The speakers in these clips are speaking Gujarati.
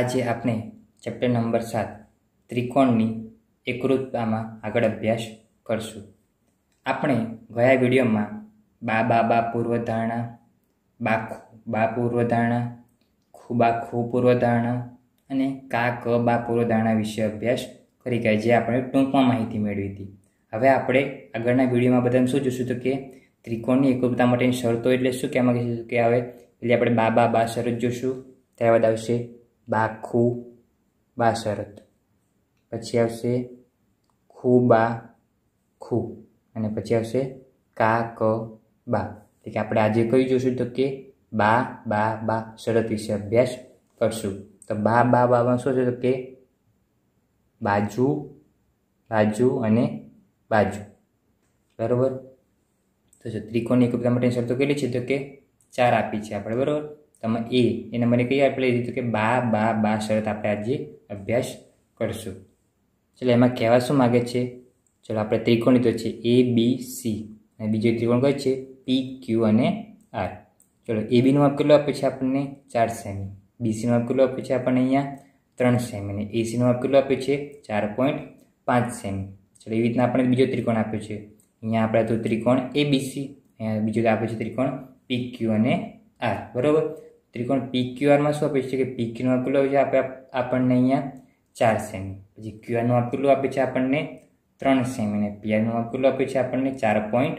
આજે આપણે ચેપ્ટર નંબર સાત ત્રિકોણની એકરૂપતામાં આગળ અભ્યાસ કરશું આપણે ગયા વિડીયોમાં બા બા બા પૂર્વધારણા બા બા પૂર્વધારણા ખુ બા ખુ પૂર્વધારણા અને કા ક બા પૂર્વધારણા વિશે અભ્યાસ કરી ગયા જે આપણે ટૂંકમાં માહિતી મેળવી હતી હવે આપણે આગળના વિડીયોમાં બધાને શું જોશું તો કે ત્રિકોણની એકરૂપતા માટેની શરતો એટલે શું કહેવામાં કહીશું કે હવે એટલે આપણે બા બા બા શરત જોશું ત્યારબાદ આવશે બાખું બાસરત પછી આવશે ખુ બા ખુ અને પછી આવશે કા ક બા એટલે કે આપણે આજે કઈ જોશું તો કે બા બા બા શરત વિશે અભ્યાસ કરશું તો બા બા બામાં શું છે તો કે બાજુ બાજુ અને બાજુ બરાબર તો ત્રિકોણની એકરૂપતા માટેની શરતો કેટલી છે તો કે ચાર આપી છે આપણે બરાબર તમે એ એ મને કઈ આપેલી હતી તો કે બા બા બા શરત આપણે આજે અભ્યાસ કરશું ચલો એમાં કહેવા શું માગે છે ચલો આપણે ત્રિકોણ લીધો છે એ બી સી અને બીજો ત્રિકોણ કયો છે પી ક્યુ અને આર ચલો એ બીનું માપ કેટલું આપે છે આપણને ચાર સેમી બીસીનું માપ કેટલું આપે છે આપણને અહીંયા ત્રણ સેમી અને એસીનું માપ કેટલું આપ્યું છે ચાર પોઈન્ટ પાંચ સેમી ચલો એવી રીતના આપણે બીજો ત્રિકોણ આપ્યો છે અહીંયા આપણે તો ત્રિકોણ એબીસી અહીંયા બીજો આપે છે ત્રિકોણ પી ક્યુ અને આર બરાબર ત્રિકોણ પી ક્યુઆરમાં શું આપે છે કે પી ક્યુનું આપેલું છે આપણે આપણને અહીંયા ચાર સેમી પછી ક્યુઆરનું આપેલું આપે છે આપણને ત્રણ સેમી અને પીઆરનું આપેલું આપે છે આપણને ચાર પોઈન્ટ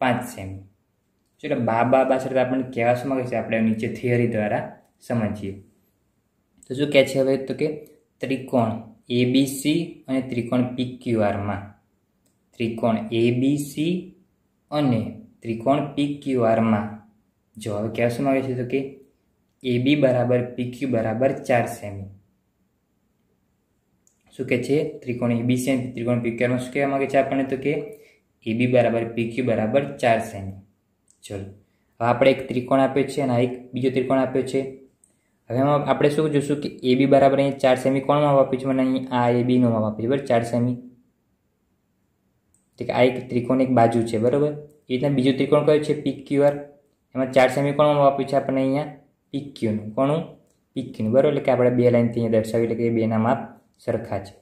પાંચ સેમી જો એટલે બા બા પાછળ આપણને કહેવા શું માગે છે આપણે નીચે થિયરી દ્વારા સમજીએ તો શું કહે છે હવે તો કે ત્રિકોણ એબીસી અને ત્રિકોણ પી ક્યુઆરમાં ત્રિકોણ સી અને ત્રિકોણ પીક્યુઆરમાં જો હવે કહેવા શું માગે છે તો કે એબી બરાબર પીક્યુ બરાબર ચાર સેમી શું કે છે ત્રિકોણ એબી સેમી ત્રિકોણ પીક્યુઆરમાં શું કહેવા માગે છે આપણને તો કે એબી બરાબર પીક્યુ બરાબર ચાર સેમી ચલો હવે આપણે એક ત્રિકોણ આપ્યો છે અને આ એક બીજો ત્રિકોણ આપ્યો છે હવે એમાં આપણે શું જોઈશું કે એબી બરાબર અહીંયા ચાર સેમી કોણ માપ આપ્યું છે મને અહીંયા આ એબીનું માપ આપ્યું છે બરાબર ચાર સેમી કે આ એક ત્રિકોણ એક બાજુ છે બરાબર એ રીતના બીજો ત્રિકોણ કયો છે પીક્યુઆર એમાં ચાર સેમી કોણ માપ આપ્યું છે આપણને અહીંયા પીક્યુનું કોણું પીક્યુનું બરાબર એટલે કે આપણે બે લાઇન અહીંયા દર્શાવી એટલે કે બેના માપ સરખા છે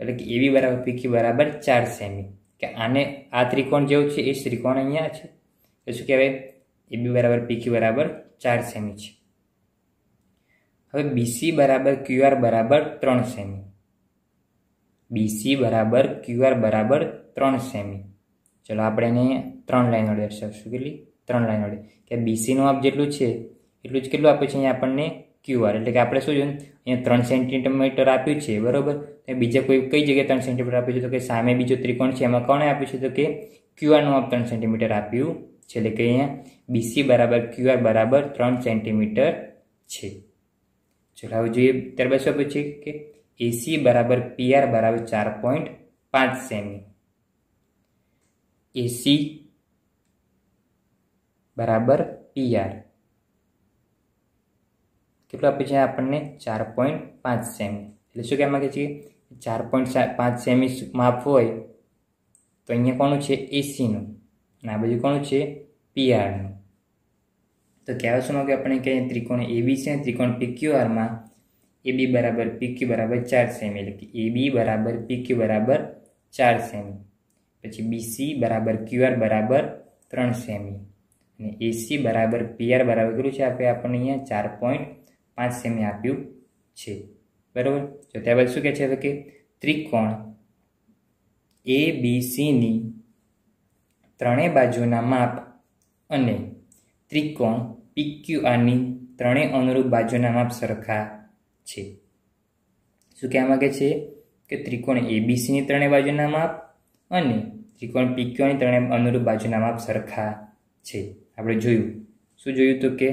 એટલે કે એવી બરાબર પીક્યુ બરાબર ચાર સેમી કે આને આ ત્રિકોણ જેવું છે એ ત્રિકોણ અહીંયા છે તો શું કહેવાય એ બી બરાબર પીક્યુ બરાબર ચાર સેમી છે હવે બીસી બરાબર ક્યુઆર બરાબર ત્રણ સેમી બીસી બરાબર ક્યુઆર બરાબર ત્રણ સેમી ચલો આપણે એને ત્રણ લાઇન વડે દર્શાવશું કેટલી ત્રણ લાઇન વડે કે બીસીનું માપ જેટલું છે એટલું જ કેટલું આપ્યું છે અહીંયા આપણને ક્યુઆર એટલે કે આપણે શું જોયું અહીંયા ત્રણ સેન્ટીમીટર આપ્યું છે બરાબર અને બીજા કોઈ કઈ જગ્યાએ ત્રણ સેન્ટીમીટર આપ્યું છે તો કે સામે બીજો ત્રિકોણ છે એમાં કોણે આપ્યું છે તો કે ક્યુઆરનું આપ ત્રણ સેન્ટીમીટર આપ્યું છે એટલે કે અહીંયા બીસી બરાબર ક્યુઆર બરાબર ત્રણ સેન્ટીમીટર છે ચલો હવે જોઈએ ત્યારબાદ શું આપ્યું છે કે એસી બરાબર પીઆર બરાબર ચાર પોઈન્ટ પાંચ સેમી એસી બરાબર પીઆર કેટલું આપે છે આપણને ચાર પોઈન્ટ પાંચ સેમી એટલે શું કહેવા માગે છે ચાર પોઈન્ટ પાંચ સેમી માપ હોય તો અહીંયા કોનું છે એસીનું અને આ બાજુ કોનું છે પીઆરનું તો કહેવા શું માગે આપણે કે ત્રિકોણ એબી છે ત્રિકોણ પીક્યુઆરમાં એ બી બરાબર પીક્યુ બરાબર ચાર સેમી એટલે કે એ બી બરાબર પીક્યુ બરાબર ચાર સેમી પછી બીસી બરાબર ક્યુઆર બરાબર ત્રણ સેમી અને એસી બરાબર પીઆર બરાબર કેટલું છે આપણે આપણને અહીંયા ચાર પોઈન્ટ પાંચ સેમી આપ્યું છે બરાબર જો ત્યારબાદ શું કહે છે હવે કે ત્રિકોણ એ બી સીની ત્રણેય બાજુના માપ અને ત્રિકોણ પીક્યુઆરની ત્રણેય અનુરૂપ બાજુના માપ સરખા છે શું કહેવા માગે છે કે ત્રિકોણ એબીસીની ત્રણેય બાજુના માપ અને ત્રિકોણ પીક્યુની ત્રણેય અનુરૂપ બાજુના માપ સરખા છે આપણે જોયું શું જોયું તો કે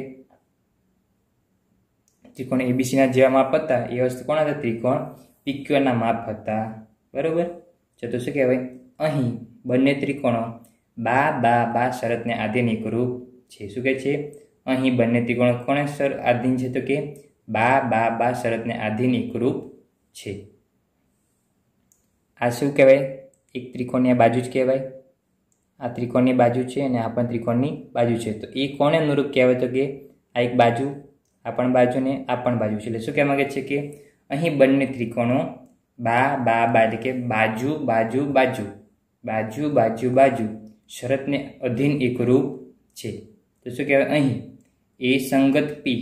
ત્રિકોણ એબીસીના જેવા માપ હતા એ વસ્તુ કોણ હતા ત્રિકોણ પીક્યુઆરના માપ હતા બરાબર તો શું કહેવાય અહીં બંને ત્રિકોણો બા બા બા શરતને આધીન એકરૂપ છે શું કહે છે અહીં બંને ત્રિકોણ કોને સર આધીન છે તો કે બા બા બા શરતને આધીન એકરૂપ છે આ શું કહેવાય એક ત્રિકોણની આ બાજુ જ કહેવાય આ ત્રિકોણની બાજુ છે અને આ પણ ત્રિકોણની બાજુ છે તો એ કોને અનુરૂપ કહેવાય તો કે આ એક બાજુ આ પણ બાજુ ને આ પણ બાજુ છે એટલે શું કહેવા માગે છે કે અહીં બંને ત્રિકોણો બા બા બા એટલે કે બાજુ બાજુ બાજુ બાજુ બાજુ બાજુ શરતને અધીન એકરૂપ છે તો શું કહેવાય અહીં એ સંગત પી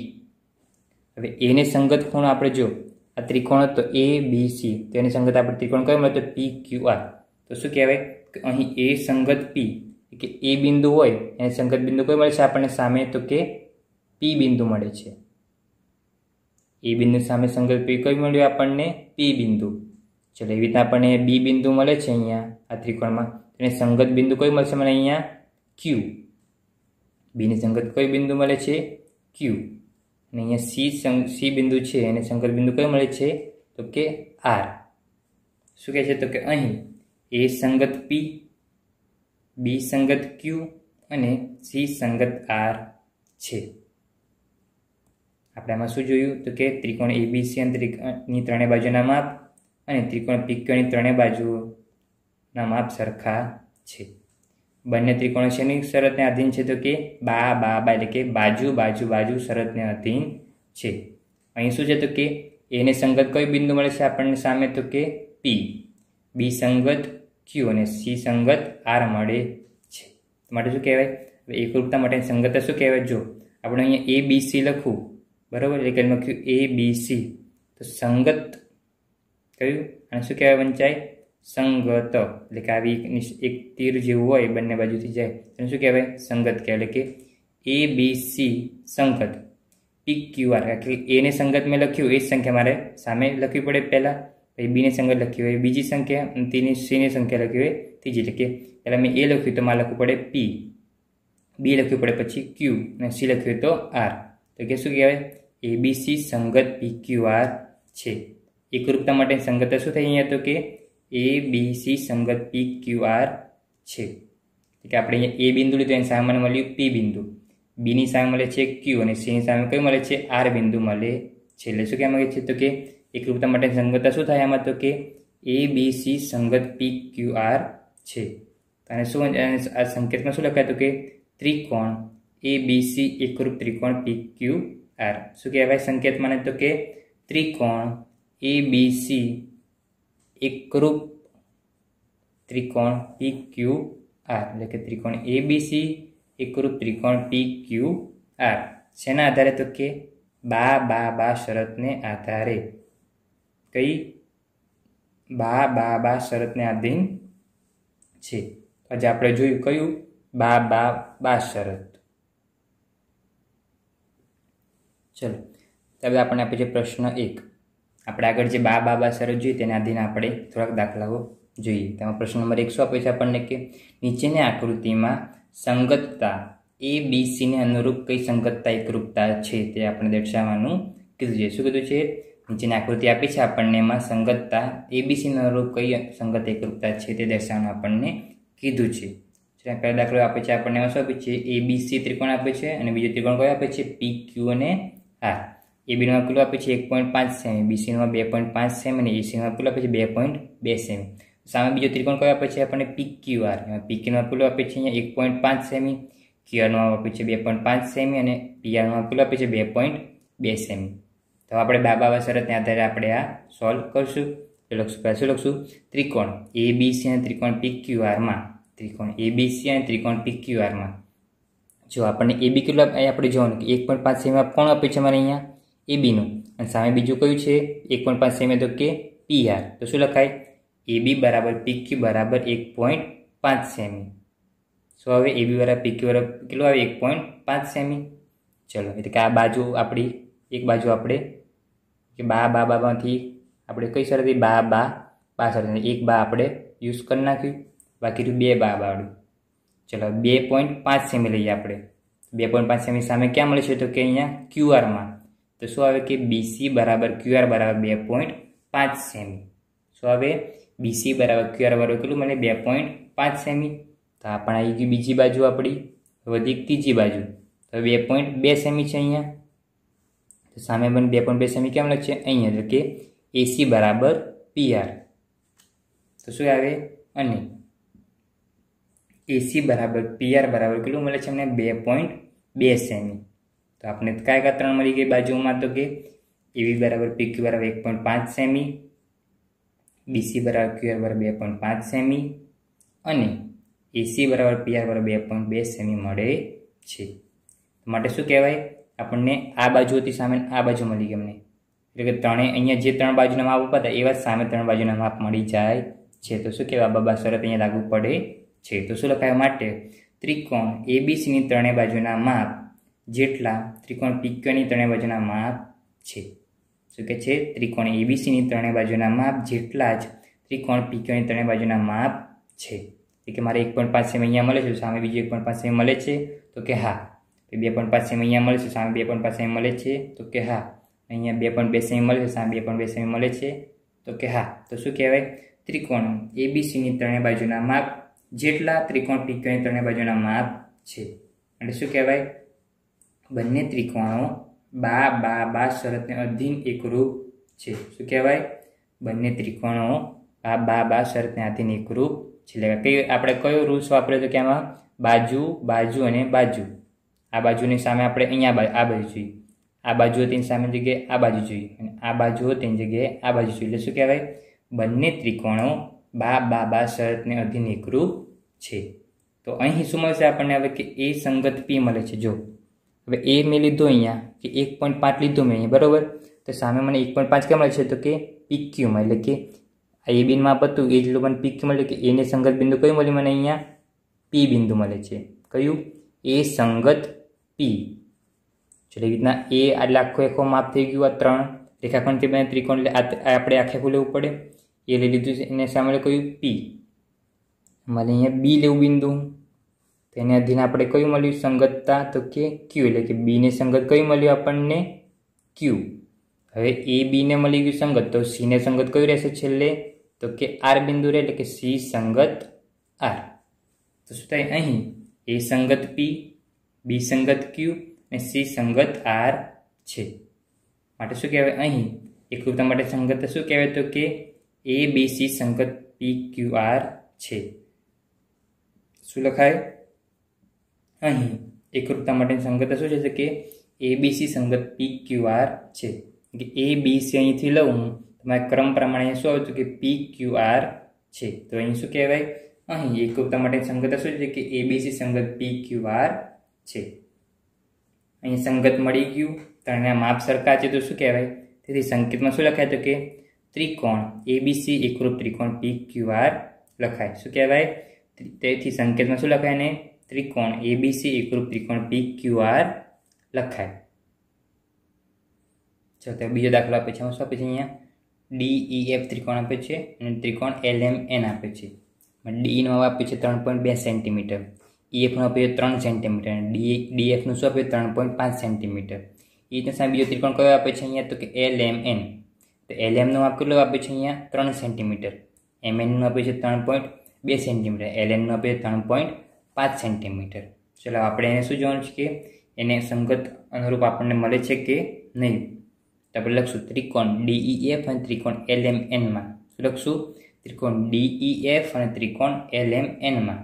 હવે એને સંગત ખૂણો આપણે જો આ ત્રિકોણ તો એ બી સી તો એની સંગત આપણે ત્રિકોણ કયો મળે તો પી ક્યુ આર તો શું કહેવાય કે અહીં એ સંગત પી કે એ બિંદુ હોય એને સંગત બિંદુ કયું મળે છે આપણને સામે તો કે પી બિંદુ મળે છે એ બિંદુ સામે સંગત પી કયું મળ્યું આપણને પી બિંદુ ચલો એવી રીતના આપણને બી બિંદુ મળે છે અહીંયા આ ત્રિકોણમાં અને સંગત બિંદુ કયું મળશે મને અહીંયા ક્યુ બીની સંગત કયું બિંદુ મળે છે ક્યુ અને અહીંયા સી સી બિંદુ છે અને સંગત બિંદુ કયું મળે છે તો કે આર શું કહે છે તો કે અહીં એ સંગત પી બી સંગત ક્યુ અને સી સંગત આર છે આપણે આમાં શું જોયું તો કે ત્રિકોણ એબીસી અને ત્રિકોણની ત્રણેય બાજુના માપ અને ત્રિકોણ પીક્યોની ત્રણેય બાજુના માપ સરખા છે બંને ત્રિકોણ શેની શરતને આધીન છે તો કે બા બા બા એટલે કે બાજુ બાજુ બાજુ શરતને આધીન છે અહીં શું છે તો કે એને સંગત કઈ બિંદુ મળે છે આપણને સામે તો કે પી બી સંગત ક્યુ અને સી સંગત આર મળે છે માટે શું કહેવાય એકરૂપતા માટેની સંગત શું કહેવાય જો આપણે અહીંયા એ બી સી લખવું બરાબર એટલે કે લખ્યું એ બી સી તો સંગત કયું અને શું કહેવાય વંચાય સંગત એટલે કે આવી એક તીર જેવું હોય બંને બાજુથી જાય એને શું કહેવાય સંગત કહેવાય એટલે કે એ બી સી સંગત પી ક્યુ આર એટલે એને સંગત મેં લખ્યું એ જ સંખ્યા મારે સામે લખવી પડે પહેલાં પછી બીને સંગત લખ્યું હોય બીજી સંખ્યા અને તીની સીની સંખ્યા લખી હોય ત્રીજી એટલે કે પહેલાં મેં એ લખ્યું તો મારે લખવું પડે પી બી લખવું પડે પછી ક્યુ અને સી લખ્યું તો આર તો કે શું કહેવાય એબીસી સંગત પીક્યુઆર e છે એકરૂપતા માટે સંગત શું થઈ અહીંયા તો કે એ બી સી સંગત પી e ક્યુઆર છે કે આપણે અહીંયા એ બિંદુ લીધું એની સામે મળ્યું પી બિંદુ બીની સામે મળે છે ક્યુ અને સીની સામે કયું મળે છે આર બિંદુ મળે છે એટલે શું કહેવા માગે છે તો કે એકરૂપતા માટે સંગતતા શું થાય આમાં તો કે એ બી સી સંગત પી ક્યુઆર છે અને શું આ સંકેતમાં શું લખાય તો કે ત્રિકોણ એ બી સી એકરૂપ ત્રિકોણ પી ક્યુ આર શું કહેવાય સંકેત માને તો કે ત્રિકોણ એ બી સી એકરૂપ ત્રિકોણ પી ક્યુ આર એટલે કે ત્રિકોણ એ બી સી એકરૂપ ત્રિકોણ પી ક્યુ આર શેના આધારે તો કે બા બા બા શરતને આધારે કઈ બા બા બા શરતને આધીન છે આજે આપણે જોયું કયું બા બા બા શરત ચલો હવે આપણને આપે છે પ્રશ્ન એક આપણે આગળ જે બા બાબા બા જોઈએ તેના આધીને આપણે થોડાક દાખલાઓ જોઈએ તેમાં પ્રશ્ન નંબર એકસો આપે છે આપણને કે નીચેની આકૃતિમાં સંગતતા એ બી સીને અનુરૂપ કઈ સંગતતા એકરૂપતા છે તે આપણે દર્શાવવાનું કીધું છે શું કીધું છે નીચેની આકૃતિ આપી છે આપણને એમાં સંગતતા એ બી સીને અનુરૂપ કઈ સંગત એકરૂપતા છે તે દર્શાવવાનું આપણને કીધું છે પહેલા દાખલો આપે છે આપણને શું આપે છે એ બી સી ત્રિકોણ આપે છે અને બીજો ત્રિકોણ કયો આપે છે પી ક્યુ અને હા એ બીનો અનુકૂલ આપે છે એક પોઈન્ટ પાંચ સેમી બીસીનો બે પોઈન્ટ પાંચ સેમ અને એસીનો અનુકૂલ આપે છે બે પોઈન્ટ બે સેમ સામે બીજો ત્રિકોણ કયો આપે છે આપણને પી ક્યુ આર પીક્યુનો અનુકૂલ આપે છે અહીંયા એક પોઈન્ટ પાંચ સેમી ક્યુઆરનો આપે છે બે પોઈન્ટ પાંચ સેમી અને પીઆરનો અનુકૂલ આપે છે બે પોઈન્ટ બે સેમી તો આપણે બા બાબા ત્યાં આધારે આપણે આ સોલ્વ કરીશું લખશું પહેલાં શું લખશું ત્રિકોણ એ બી સી અને ત્રિકોણ પી ક્યુ આરમાં ત્રિકોણ એ બી સી અને ત્રિકોણ પી ક્યુ આરમાં જો આપણને એ બી કેટલું અહીં આપણે જોવાનું કે એક પોઈન્ટ પાંચ સેમી કોણ આપ્યું છે મને અહીંયા એ બીનું અને સામે બીજું કયું છે એક પોઈન્ટ પાંચ સેમી તો કે પી આર તો શું લખાય એ બી બરાબર પી ક્યુ બરાબર એક પોઈન્ટ પાંચ સેમી શું આવે એ બી બરાબર પી ક્યુ બરાબર કેટલું આવે એક પોઈન્ટ પાંચ સેમી ચલો એટલે કે આ બાજુ આપણી એક બાજુ આપણે કે બા બા બામાંથી આપણે કઈ શરતી બા બા બા શરતી એક બા આપણે યુઝ કરી નાખ્યું બાકી બે બા બાવાળું ચલો બે પોઈન્ટ પાંચ સેમી લઈએ આપણે બે પોઈન્ટ પાંચ સેમી સામે ક્યાં મળે છે તો કે અહીંયા ક્યુઆરમાં તો શું આવે કે બીસી બરાબર ક્યુઆર બરાબર બે પોઈન્ટ પાંચ સેમી શું આવે બીસી બરાબર ક્યુઆર બરાબર કેટલું મળે બે પોઈન્ટ પાંચ સેમી તો આ પણ આવી ગયું બીજી બાજુ આપણી વધી ત્રીજી બાજુ તો બે પોઈન્ટ બે સેમી છે અહીંયા તો સામે પણ બે પોઈન્ટ બે સેમી કેમ છે અહીંયા એટલે કે એસી બરાબર પીઆર તો શું આવે અને એસી બરાબર પીઆર બરાબર કેટલું મળે છે અમને બે પોઈન્ટ બે સેમી તો આપણે કયા કયા ત્રણ મળી ગઈ બાજુમાં તો કે એવી બરાબર પીક્યુ બરાબર એક પોઈન્ટ પાંચ સેમી બીસી બરાબર ક્યુઆર બરાબર બે પોઈન્ટ પાંચ સેમી અને એસી બરાબર પીઆર બરાબર બે પોઈન્ટ બે સેમી મળે છે માટે શું કહેવાય આપણને આ બાજુ હતી સામે આ બાજુ મળી ગઈ અમને એટલે કે ત્રણે અહીંયા જે ત્રણ બાજુના માપ અપાતા એવા સામે ત્રણ બાજુના માપ મળી જાય છે તો શું કહેવાય બાબા શરત અહીંયા લાગુ પડે છે તો શું લખાય માટે ત્રિકોણ એબીસીની ત્રણેય બાજુના માપ જેટલા ત્રિકોણ પીક્યુની ત્રણેય બાજુના માપ છે શું કે છે ત્રિકોણ એબીસીની ત્રણેય બાજુના માપ જેટલા જ ત્રિકોણ પીક્યુની ત્રણે બાજુના માપ છે કે મારે એક પોઈન્ટ પાંચ સેમ અહીંયા મળે છે સામે બીજું એક પોઈન્ટ પાંચ સેમ મળે છે તો કે હા બે પોઈન્ટ પાંચ સેમ અહીંયા મળે છે સામે બે પોઈન્ટ પાંચ સેમ મળે છે તો કે હા અહીંયા બે પોઈન્ટ બે સેમ મળે છે સામે બે પોઈન્ટ બે સેમ મળે છે તો કે હા તો શું કહેવાય ત્રિકોણ એબીસીની ત્રણેય બાજુના માપ જેટલા ત્રિકોણ પીક્યુની ત્રણે બાજુના માપ છે એટલે શું કહેવાય બંને ત્રિકોણો બા બા બા શરતને અધીન એકરૂપ છે શું કહેવાય બંને ત્રિકોણો આ બા બા શરતને આધીન એકરૂપ છે એટલે કઈ આપણે કયો રૂલ્સ વાપર્યો તો કે આમાં બાજુ બાજુ અને બાજુ આ બાજુની સામે આપણે અહીંયા આ બાજુ જોઈએ આ બાજુ તેની સામે જગ્યાએ આ બાજુ જોઈએ અને આ બાજુ તેની જગ્યાએ આ બાજુ જોઈએ એટલે શું કહેવાય બંને ત્રિકોણો બા બા બા શરતને અધિનિક રૂપ છે તો અહીં શું મળશે આપણને હવે કે એ સંગત પી મળે છે જો હવે એ મેં લીધો અહીંયા કે એક પોઈન્ટ પાંચ લીધો મેં અહીંયા બરાબર તો સામે મને એક પોઈન્ટ પાંચ કેમ મળે છે તો કે પીક્યુમાં એટલે કે આ એ બિનમાં પતું એ જેટલું મને પીક્યુ મળે કે એને સંગત બિંદુ કયું મળ્યું મને અહીંયા પી બિંદુ મળે છે કયું એ સંગત પી એટલે એવી રીતના એ આટલા આખો આખો માપ થઈ ગયું આ ત્રણ રેખાખંડ તે ત્રિકોણ એટલે આપણે આખે આખું લેવું પડે એ લઈ લીધું છે એને સામે કહ્યું પી મારે અહીંયા બી લેવું બિંદુ તો એને અધીન આપણે કયું મળ્યું સંગતતા તો કે ક્યુ એટલે કે બીને સંગત કયું મળ્યું આપણને ક્યુ હવે એ બીને મળી ગયું સંગત તો સીને સંગત કયું રહેશે છેલ્લે તો કે આર બિંદુ રહે એટલે કે સી સંગત આર તો શું થાય અહીં એ સંગત પી બી સંગત ક્યુ અને સી સંગત આર છે માટે શું કહેવાય અહીં એકરૂપતા માટે સંગત શું કહેવાય તો કે એ બી સી સંગત પી ક્યુ આર છે શું લખાય અહીં એકરૂપતા માટેની સંગતતા શું છે કે એ બી સી સંગત પી ક્યુ આર છે કે એ બી સી અહીંથી લઉં હું તમારા ક્રમ પ્રમાણે શું આવતું કે પી ક્યુ આર છે તો અહીં શું કહેવાય અહીં એકરૂપતા માટેની સંગતતા શું છે કે એ બી સી સંગત પી ક્યુ આર છે અહીં સંગત મળી ગયું ત્રણના માપ સરખા છે તો શું કહેવાય તેથી સંકેતમાં શું લખાય તો કે ત્રિકોણ એબીસી એકરૂપ ત્રિકોણ પી ક્યુ આર લખાય શું કહેવાય તેથી સંકેતમાં શું લખાય ને ત્રિકોણ એબીસી એકરૂપ ત્રિકોણ પી ક્યુ આર લખાય ચાલો બીજો દાખલો આપે છે શું આપે છે અહીંયા ડીઈ એફ e, ત્રિકોણ આપે છે અને ત્રિકોણ એલ એમ એન આપે છે ડીઈનો હવે આપે છે ત્રણ પોઈન્ટ બે સેન્ટીમીટર ઈએફનો e, આપે છે ત્રણ સેન્ટીમીટર અને ડી ડીએફનું શું આપે ત્રણ પોઈન્ટ પાંચ સેન્ટીમીટર એ રીતના બીજો ત્રિકોણ કયો આપે છે અહીંયા તો કે એલ એમ એન તો એલએમનું માપ કેટલું આપ્યું છે અહીંયા ત્રણ સેન્ટીમીટર એમએનનું આપ્યું છે ત્રણ પોઈન્ટ બે સેન્ટીમીટર એલએનનું આપ્યું છે ત્રણ પોઈન્ટ પાંચ સેન્ટીમીટર ચલો આપણે એને શું જોવાનું છે કે એને સંગત અનુરૂપ આપણને મળે છે કે નહીં તો આપણે લખશું ત્રિકોણ ડીઈ એફ e અને ત્રિકોણ એલ એમ એનમાં શું લખશું ત્રિકોણ ડીઈ એફ e અને ત્રિકોણ એલ એમ એનમાં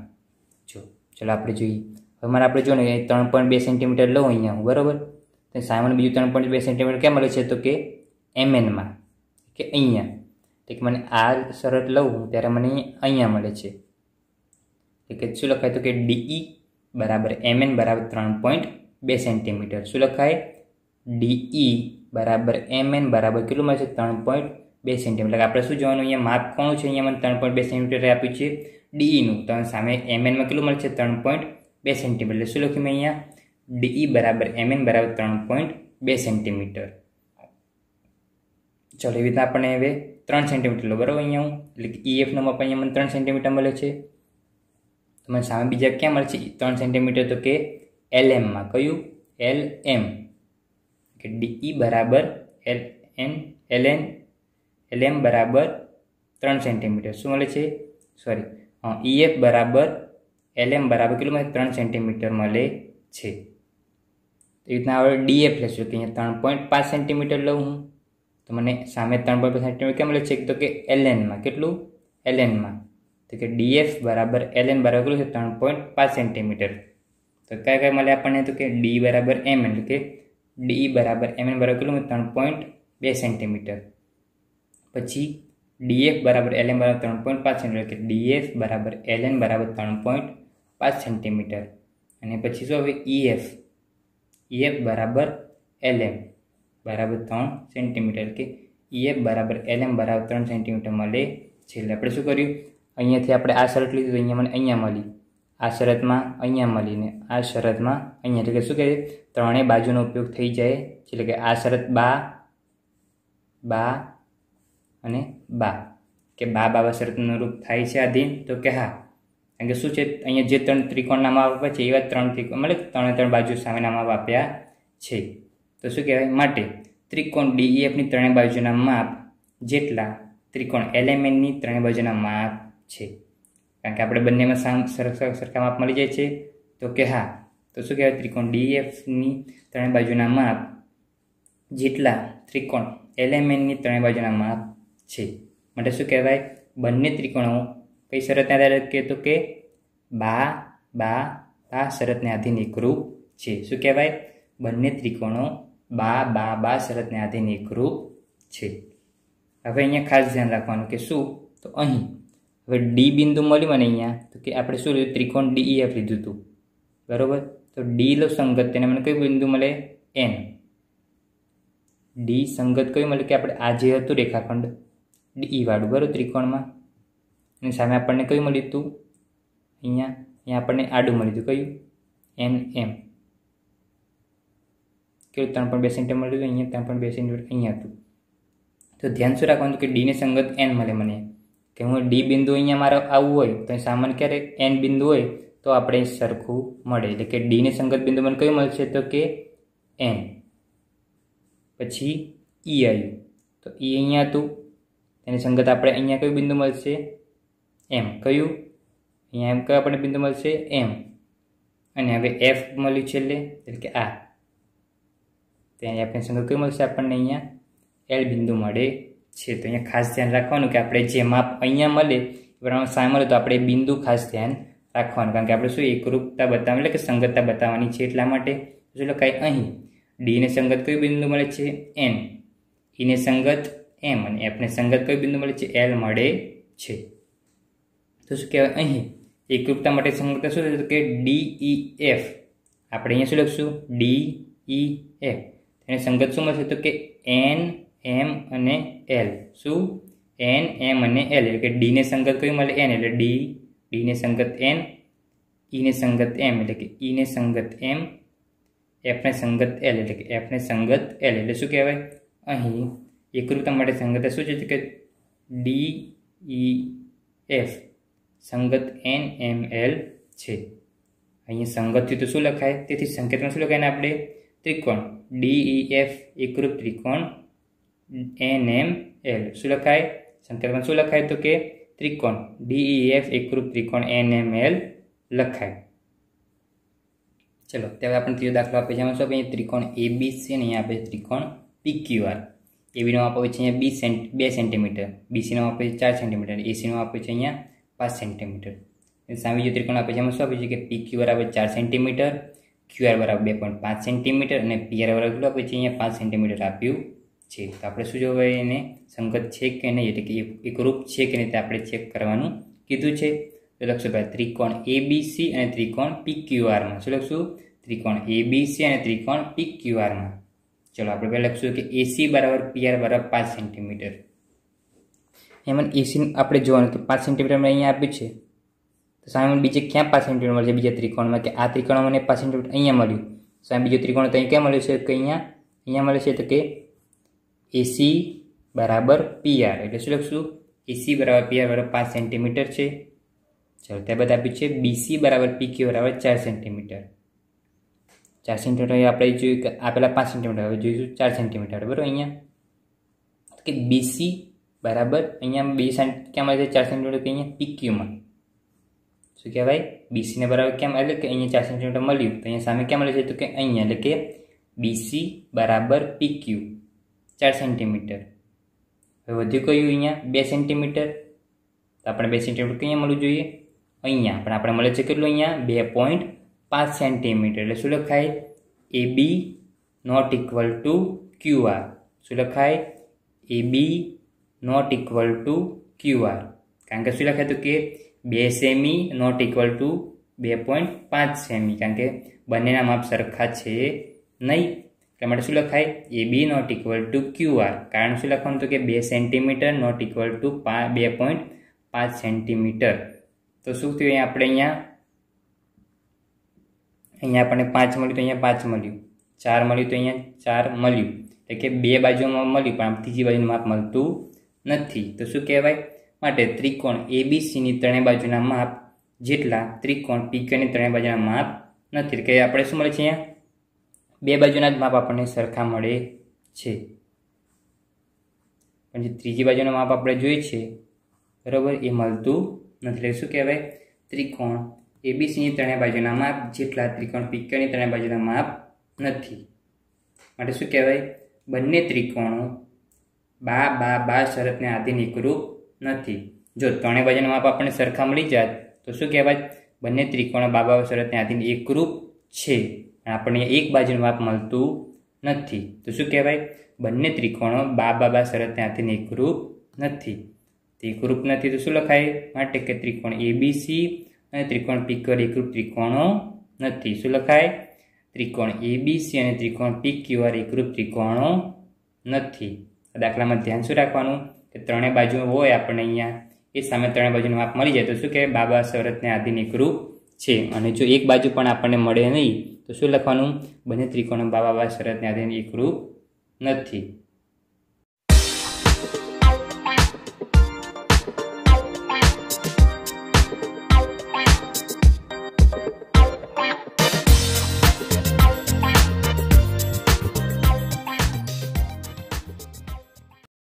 જો ચલો આપણે જોઈએ હવે મારે આપણે જોઈએ ત્રણ પોઈન્ટ બે સેન્ટીમીટર લઉં અહીંયા હું બરાબર તો સામાન્ય બીજું ત્રણ પોઈન્ટ બે સેન્ટીમીટર કેમ મળે છે તો કે એમ એનમાં કે અહીંયા તો કે મને આ શરત લઉં ત્યારે મને અહીંયા મળે છે કે શું લખાય તો કે ડીઈ બરાબર એમએન બરાબર ત્રણ પોઈન્ટ બે સેન્ટીમીટર શું લખાય ડીઈ બરાબર એમએન બરાબર કેટલું મળશે ત્રણ પોઈન્ટ બે સેન્ટીમીટર આપણે શું જોવાનું અહીંયા માપ કોણ છે અહીંયા મને ત્રણ પોઈન્ટ બે સેન્ટીમીટર આપ્યું છે ડીઈનું ત્રણ સામે એમએનમાં કેટલું મળશે ત્રણ પોઈન્ટ બે સેન્ટીમીટર શું લખ્યું મેં અહીંયા ડીઈ બરાબર એમએન બરાબર ત્રણ પોઈન્ટ બે સેન્ટીમીટર ચાલો એવી રીતના આપણે હવે ત્રણ સેન્ટીમીટર લો બરાબર અહીંયા હું એટલે કે ઈએફનો e માપ અહીંયા મને ત્રણ સેન્ટીમીટર મળે છે તમને સામે બીજા ક્યાં મળશે e ત્રણ સેન્ટીમીટર તો કે એલ એમમાં કયું એલ એમ કે ડીઈ e બરાબર L N L N L M બરાબર ત્રણ સેન્ટીમીટર શું મળે છે સોરી હા ઈએફ બરાબર એલ એમ બરાબર કેટલું મળે ત્રણ સેન્ટીમીટર મળે છે એ રીતના આપણે ડીએફ લેશું કે અહીંયા ત્રણ પોઈન્ટ પાંચ સેન્ટીમીટર લઉં હું તો મને સામે ત્રણ પોઈન્ટ પચાસ કેમ મળે છે તો કે એલએનમાં કેટલું એલએનમાં તો કે ડીએફ બરાબર એલએન બરાબર કેટલું છે ત્રણ પોઈન્ટ પાંચ સેન્ટીમીટર તો કયા કયા મળે આપણને તો કે ડી બરાબર એમ એટલે કે ડી બરાબર એમ એન બરાબર કેટલું ત્રણ પોઈન્ટ બે સેન્ટીમીટર પછી ડીએફ બરાબર એલએન બરાબર ત્રણ પોઈન્ટ પાંચ સેન્ટીમીટર કે ડીએફ બરાબર એલએન બરાબર ત્રણ પોઈન્ટ પાંચ સેન્ટીમીટર અને પછી શું હવે ઈએફ ઈએફ બરાબર એલએમ બરાબર ત્રણ સેન્ટીમીટર કે ઈએફ e બરાબર એલ એમ બરાબર ત્રણ સેન્ટીમીટર મળે છે એટલે આપણે શું કર્યું અહીંયાથી આપણે આ શરત લીધું તો અહીંયા મને અહીંયા મળી આ શરતમાં અહીંયા મળીને આ શરતમાં અહીંયા એટલે કે શું કહે ત્રણેય બાજુનો ઉપયોગ થઈ જાય એટલે કે આ શરત બા બા અને બા કે બા બાબા શરતનું રૂપ થાય છે આધીન તો કે હા કારણ કે શું છે અહીંયા જે ત્રણ ત્રિકોણના માપ આપ્યા છે એવા ત્રણ ત્રિકોણ મતલબ ત્રણે ત્રણ બાજુ સામેના માપ આપ્યા છે તો શું કહેવાય માટે ત્રિકોણ ડીઈએફની e ત્રણેય બાજુના માપ જેટલા ત્રિકોણ એલએમએનની ત્રણેય બાજુના માપ છે કારણ કે આપણે બંનેમાં સરખા માપ મળી જાય છે તો કે હા તો શું કહેવાય ત્રિકોણ ડીએફની e ત્રણેય બાજુના માપ જેટલા ત્રિકોણ એલેમેન્ટની ત્રણેય બાજુના માપ છે માટે શું કહેવાય બંને ત્રિકોણો કઈ શરતને આધારે કહે તો કે બા બા બા શરતને આધીન એકરૂપ છે શું કહેવાય બંને ત્રિકોણો બા બા બા શરતને આધીન એક રૂપ છે હવે અહીંયા ખાસ ધ્યાન રાખવાનું કે શું તો અહીં હવે ડી બિંદુ મળ્યું મને અહીંયા તો કે આપણે શું લીધું ત્રિકોણ એફ e લીધું હતું બરાબર તો ડી લો સંગત તેને મને કયું બિંદુ મળે એન ડી સંગત કયું મળે કે આપણે આ જે હતું રેખાખંડ ડીઈ e વાળું બરાબર ત્રિકોણમાં અને સામે આપણને કયું મળ્યું હતું અહીંયા અહીંયા આપણને આડું મળ્યું હતું કયું એન એમ કે ત્રણ પણ બે સેન્ટીમીટર હતું અહીંયા ત્રણ પણ બે સેન્ટીમીટર અહીંયા હતું તો ધ્યાન શું રાખવાનું કે ડીને સંગત એન મળે મને કે હું ડી બિંદુ અહીંયા મારે આવવું હોય તો સામાન ક્યારેક એન બિંદુ હોય તો આપણે સરખું મળે એટલે કે ડીને સંગત બિંદુ મને કયું મળશે તો કે એન પછી ઈ e આવ્યું તો ઈ e અહીંયા હતું તેની સંગત આપણે અહીંયા કયું બિંદુ મળશે એમ કયું અહીંયા એમ કયું આપણને બિંદુ મળશે એમ અને હવે એફ મળ્યું છેલ્લે એટલે કે આ તો અહીંયા ફેન્શન તો મળશે આપણને અહીંયા એલ બિંદુ મળે છે તો અહીંયા ખાસ ધ્યાન રાખવાનું કે આપણે જે માપ અહીંયા મળે બરાબર સામે મળે તો આપણે બિંદુ ખાસ ધ્યાન રાખવાનું કારણ કે આપણે શું એકરૂપતા બતાવવા એટલે કે સંગતતા બતાવવાની છે એટલા માટે શું લખાય અહીં ડીને સંગત કયું બિંદુ મળે છે એન ઈને e સંગત એમ અને એફને સંગત કયું બિંદુ મળે છે એલ મળે છે તો શું કહેવાય અહીં એકરૂપતા માટે સંગતતા શું થશે કે ડી ઈ એફ આપણે અહીંયા શું લખશું ડી ઈ એફ એની સંગત શું મળશે તો કે એન એમ અને એલ શું એન એમ અને એલ એટલે કે ડીને સંગત કયું મળે એન એટલે ડી ડીને સંગત એન ઈને e સંગત એમ એટલે કે ઈને e સંગત એમ એફને સંગત એલ એટલે કે એફને સંગત એલ એટલે શું કહેવાય અહીં એકરૂપતા માટે સંગત શું છે કે ડી ઈ એફ સંગત એન એમ એલ છે અહીંયા સંગતથી તો શું લખાય તેથી સંકેતમાં શું લખાય ને આપણે ત્રિકોણ ડીઈએફ e એકરૂપ ત્રિકોણ એન એમ એલ શું લખાય સંકેતમાં શું લખાય તો કે ત્રિકોણ ડીઈએફ e એકરૂપ ત્રિકોણ એન એમ એલ લખાય ચલો ત્યારે આપણે ત્રીજો દાખલો આપે છે શું આપે ત્રિકોણ એ બી છે અને અહીંયા આપે છે ત્રિકોણ પીક્યુઆર એબીનો આપે છે અહીંયા બી સેન્ટ બે સેન્ટીમીટર બીસીનો આપે છે ચાર સેન્ટીમીટર એસીનો આપે છે અહીંયા પાંચ સેન્ટીમીટર સામે જે ત્રિકોણ આપે છે એમાં શું આપે છે કે પીક્યુઆર આપે ચાર સેન્ટીમીટર ક્યુઆર બરાબર બે પોઈન્ટ પાંચ સેન્ટીમીટર અને પીઆર બરાબર કેટલું આપ્યું છે અહીંયા પાંચ સેન્ટીમીટર આપ્યું છે તો આપણે શું જોવા એને સંગત છે કે નહીં એટલે કે એક રૂપ છે કે નહીં તે આપણે ચેક કરવાનું કીધું છે તો લખશું ભાઈ ત્રિકોણ એ અને ત્રિકોણ પી ક્યુઆરમાં શું લખશું ત્રિકોણ એ અને ત્રિકોણ પી ક્યુઆરમાં ચલો આપણે પહેલાં લખશું કે એસી બરાબર પીઆર બરાબર પાંચ સેન્ટીમીટર એમાં એસી આપણે જોવાનું કે પાંચ સેન્ટીમીટર અહીંયા આપ્યું છે તો સામે મને બીજે ક્યાં પાંચ ઇન્ટરવ્યુ મળશે બીજા ત્રિકોણમાં કે આ ત્રિકોણમાં મને પાસ ઇન્ટરવ્યુ અહીંયા મળ્યું સામે બીજો ત્રિકોણ તો અહીં ક્યાં મળ્યું છે કે અહીંયા અહીંયા મળે છે તો કે એસી બરાબર પીઆર એટલે શું લખશું એસી બરાબર પીઆર બરાબર પાંચ સેન્ટીમીટર છે ચાલો બધા આપ્યું છે બીસી બરાબર પીક્યુ બરાબર ચાર સેન્ટીમીટર ચાર સેન્ટીમીટર આપણે જોયું કે આ પાંચ સેન્ટીમીટર હવે જોઈશું ચાર સેન્ટીમીટર બરાબર અહીંયા કે બીસી બરાબર અહીંયા બે ક્યાં મળે છે ચાર સેન્ટીમીટર કે અહીંયા પીક્યુમાં શું કહેવાય બીસીને બરાબર કેમ એટલે કે અહીંયા ચાર સેન્ટીમીટર મળ્યું તો અહીંયા સામે કેમ મળે છે તો કે અહીંયા એટલે કે બીસી બરાબર પી ક્યુ ચાર સેન્ટીમીટર હવે વધ્યું કહ્યું અહીંયા બે સેન્ટીમીટર તો આપણે બે સેન્ટીમીટર અહીંયા મળવું જોઈએ અહીંયા પણ આપણે મળે છે કેટલું અહીંયા બે પોઈન્ટ પાંચ સેન્ટીમીટર એટલે શું લખાય A B not equal to Q R શું લખાય A B not equal to Q R કારણ કે શું લખાય તો કે બે સેમી નોટ ઇક્વલ ટુ બે પોઈન્ટ પાંચ સેમી કારણ કે બંનેના માપ સરખા છે નહીં એટલા માટે શું લખાય A B not equal to Q R કારણ શું લખવાનું તો કે બે સેન્ટીમીટર નોટ ઇક્વલ ટુ બે પોઈન્ટ પાંચ સેન્ટીમીટર તો શું થયું આપણે અહીંયા અહીંયા આપણને પાંચ મળ્યું તો અહીંયા પાંચ મળ્યું ચાર મળ્યું તો અહીંયા ચાર મળ્યું એટલે કે બે બાજુમાં મળ્યું પણ ત્રીજી બાજુનું માપ મળતું નથી તો શું કહેવાય માટે ત્રિકોણ એબીસીની ત્રણેય બાજુના માપ જેટલા ત્રિકોણ પીક્યુની ત્રણેય બાજુના માપ નથી કે આપણે શું મળે છે અહીંયા બે બાજુના જ માપ આપણને સરખા મળે છે પણ જે ત્રીજી બાજુના માપ આપણે જોઈએ છે બરાબર એ મળતું નથી એટલે શું કહેવાય ત્રિકોણ એબીસીની ત્રણેય બાજુના માપ જેટલા ત્રિકોણ પીક્યુની ત્રણેય બાજુના માપ નથી માટે શું કહેવાય બંને ત્રિકોણો બા બા બા શરતને આધીન એકરૂપ નથી જો ત્રણેય બાજુનું માપ આપણને સરખા મળી જાય તો શું કહેવાય બંને ત્રિકોણ બાબા શરતને ત્યાંથી એકરૂપ છે આપણને એક બાજુનું માપ મળતું નથી તો શું કહેવાય બંને ત્રિકોણો બા બાબા શરત ત્યાંથી એકરૂપ નથી એકરૂપ નથી તો શું લખાય માટે કે ત્રિકોણ એબીસી અને ત્રિકોણ પીક્યુઆર એકરૂપ ત્રિકોણો નથી શું લખાય ત્રિકોણ એબીસી અને ત્રિકોણ પીક્યુઆર એકરૂપ ત્રિકોણો નથી દાખલામાં ધ્યાન શું રાખવાનું કે ત્રણેય બાજુ હોય આપણે અહીંયા એ સામે ત્રણેય બાજુનું માપ મળી જાય તો શું કહેવાય બાબા શરતને આધીન એકરૂપ છે અને જો એક બાજુ પણ આપણને મળે નહીં તો શું લખવાનું બંને ત્રિકોણ બાબા શરતને આધીન એકરૂપ નથી